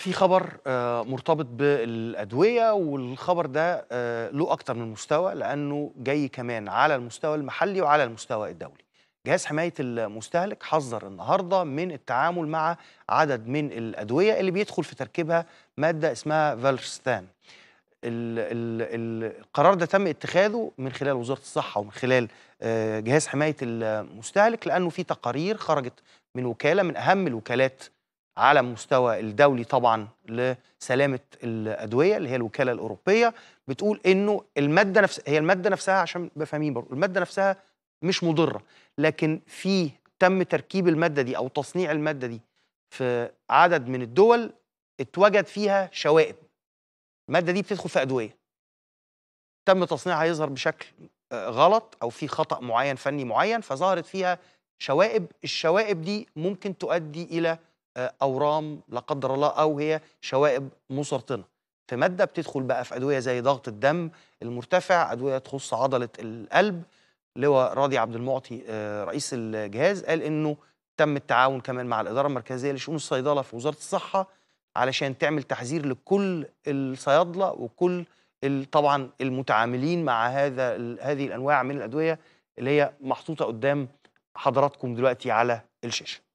في خبر آه، مرتبط بالادويه والخبر ده آه، له اكتر من مستوى لانه جاي كمان على المستوى المحلي وعلى المستوى الدولي جهاز حمايه المستهلك حذر النهارده من التعامل مع عدد من الادويه اللي بيدخل في تركيبها ماده اسمها فالرستان القرار ده تم اتخاذه من خلال وزاره الصحه ومن خلال آه، جهاز حمايه المستهلك لانه في تقارير خرجت من وكاله من اهم الوكالات على المستوى الدولي طبعا لسلامه الادويه اللي هي الوكاله الاوروبيه بتقول انه الماده نفسها هي الماده نفسها عشان بفهمين فاهمين برضه الماده نفسها مش مضره لكن في تم تركيب الماده دي او تصنيع الماده دي في عدد من الدول اتوجد فيها شوائب الماده دي بتدخل في ادويه تم تصنيعها يظهر بشكل آه، غلط او في خطا معين فني معين فظهرت فيها شوائب الشوائب دي ممكن تؤدي الى آه، اورام لا قدر الله او هي شوائب مسرطنه في ماده بتدخل بقى في ادويه زي ضغط الدم المرتفع ادويه تخص عضله القلب لواء راضي عبد المعطي آه، رئيس الجهاز قال انه تم التعاون كمان مع الاداره المركزيه لشؤون الصيدله في وزاره الصحه علشان تعمل تحذير لكل الصيادله وكل طبعا المتعاملين مع هذا هذه الانواع من الادويه اللي هي محطوطه قدام حضراتكم دلوقتي على الشاشه